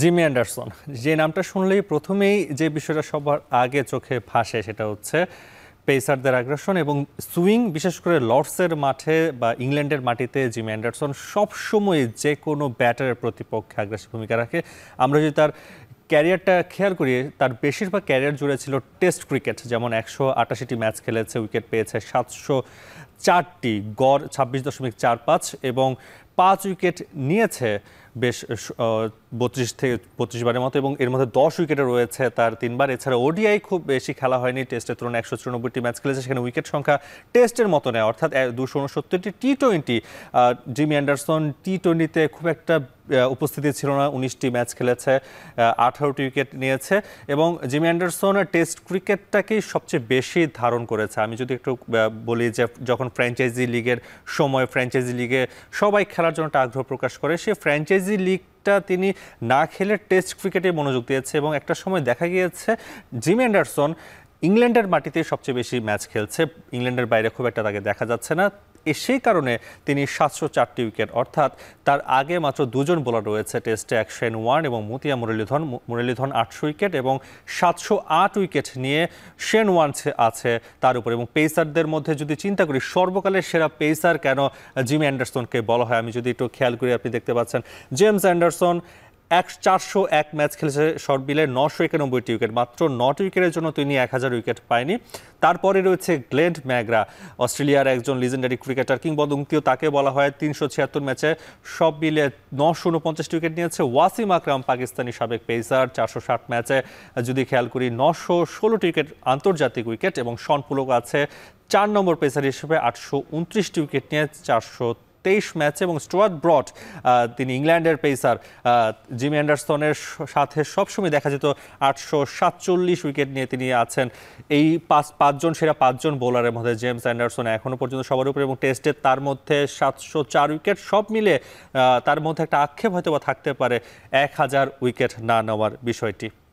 Jimmy Anderson যে নামটা শুনলেই প্রথমেই যে বিষয়টা সবার আগে চোখে ফাঁসে সেটা হচ্ছে পেসারদের আগ্রাসন এবং সুইং বিশেষ করে লর্ডসের মাঠে বা ইংল্যান্ডের মাটিতে জিমি অ্যান্ডারসন সবসময় যে কোনো ব্যাটারের প্রতিপক্ষে আগ্রাসী ভূমিকা রাখে আমরা যদি তার ক্যারিয়ারটা খেয়াল করি তার বেশিরভাগ ক্যারিয়ার জুড়ে ছিল টেস্ট ক্রিকেট যেমন একশো আটাশিটি ম্যাচ খেলেছে উইকেট পেয়েছে সাতশো চারটি গড় ছাব্বিশ দশমিক চার পাঁচ এবং পাঁচ উইকেট নিয়েছে বেশ বত্রিশ থেকে পঁচিশ বারের মতো এবং এর মধ্যে দশ উইকেটে রয়েছে তার তিনবার এছাড়া ওডিআই খুব বেশি খেলা হয়নি টেস্টের তুলনায় একশো চুরানব্বইটি ম্যাচ খেলেছে সেখানে উইকেট সংখ্যা টেস্টের মতো নেয় অর্থাৎ দুশো উনসত্তরটি T twenty Jimmy Anderson T টোয়েন্টিতে খুব একটা উপস্থিতি ছিল না উনিশটি ম্যাচ খেলেছে আঠারোটি উইকেট নিয়েছে এবং জিমি অ্যান্ডারসন টেস্ট ক্রিকেটটাকেই সবচেয়ে বেশি ধারণ করেছে আমি যদি একটু বলি যে যখন ফ্র্যাঞ্চাইজি লিগের সময় ফ্র্যাঞ্চাইজি লিগে সবাই খেলার জন্য একটা আগ্রহ প্রকাশ করে সে ফ্র্যাঞ্চাইজি লিগ ক্রিকেটটা তিনি না খেলে টেস্ট ক্রিকেটে মনোযোগ দিয়েছে এবং একটা সময় দেখা গিয়েছে জিম অ্যান্ডারসন ইংল্যান্ডের মাটিতে সবচেয়ে বেশি ম্যাচ খেলছে ইংল্যান্ডের বাইরে খুব একটা তাকে দেখা যাচ্ছে না সেই কারণে তিনি সাতশো চারটি উইকেট অর্থাৎ তার আগে মাত্র দুজন বোলার রয়েছে টেস্টে এক শেন ওয়ার্ন এবং মতিয়া মুরলীধর মুরলীধর আটশো উইকেট এবং সাতশো আট উইকেট নিয়ে শেন ওয়ার্ন আছে তার উপর এবং পেসারদের মধ্যে যদি চিন্তা করি সর্বকালের সেরা পেসার কেন জিম অ্যান্ডারসনকে বলা হয় আমি যদি একটু খেয়াল করি আপনি দেখতে পাচ্ছেন জেমস অ্যান্ডারসন এক চারশো এক ম্যাচ খেলেছে শর্ট নশো একানব্বইটি উইকেট মাত্র নটি উইকেটের জন্য তিনি এক হাজার উইকেট পায়নি তারপরে রয়েছে গ্লেন্ড ম্যাগরা অস্ট্রেলিয়ার একজন লিজেন্ডারি ক্রিকেটার কিংবদন্তীও তাকে বলা হয় তিনশো ছিয়াত্তর ম্যাচে সব মিলে নশো উনপঞ্চাশটি উইকেট নিয়েছে ওয়াসিম আকরাম পাকিস্তানি সাবেক পেসার চারশো ষাট ম্যাচে যদি খেয়াল করি নশো ষোলোটি উইকেট আন্তর্জাতিক উইকেট এবং সনপুলক আছে চার নম্বর পেসার হিসেবে আটশো উনত্রিশটি উইকেট নিয়ে চারশো তেইশ ম্যাচ এবং স্টুয়ার্ট ব্রড তিনি ইংল্যান্ডের পেসার জিমি অ্যান্ডারসনের সাথে সবসময় দেখা যেত আটশো সাতচল্লিশ উইকেট নিয়ে তিনি আছেন এই পাঁচ পাঁচজন সেরা পাঁচজন বোলারের মধ্যে জেমস অ্যান্ডারসন এখনও পর্যন্ত সবার উপরে এবং টেস্টে তার মধ্যে সাতশো চার উইকেট সব মিলে তার মধ্যে একটা আক্ষেপ হয়তো বা থাকতে পারে এক হাজার উইকেট না নেওয়ার বিষয়টি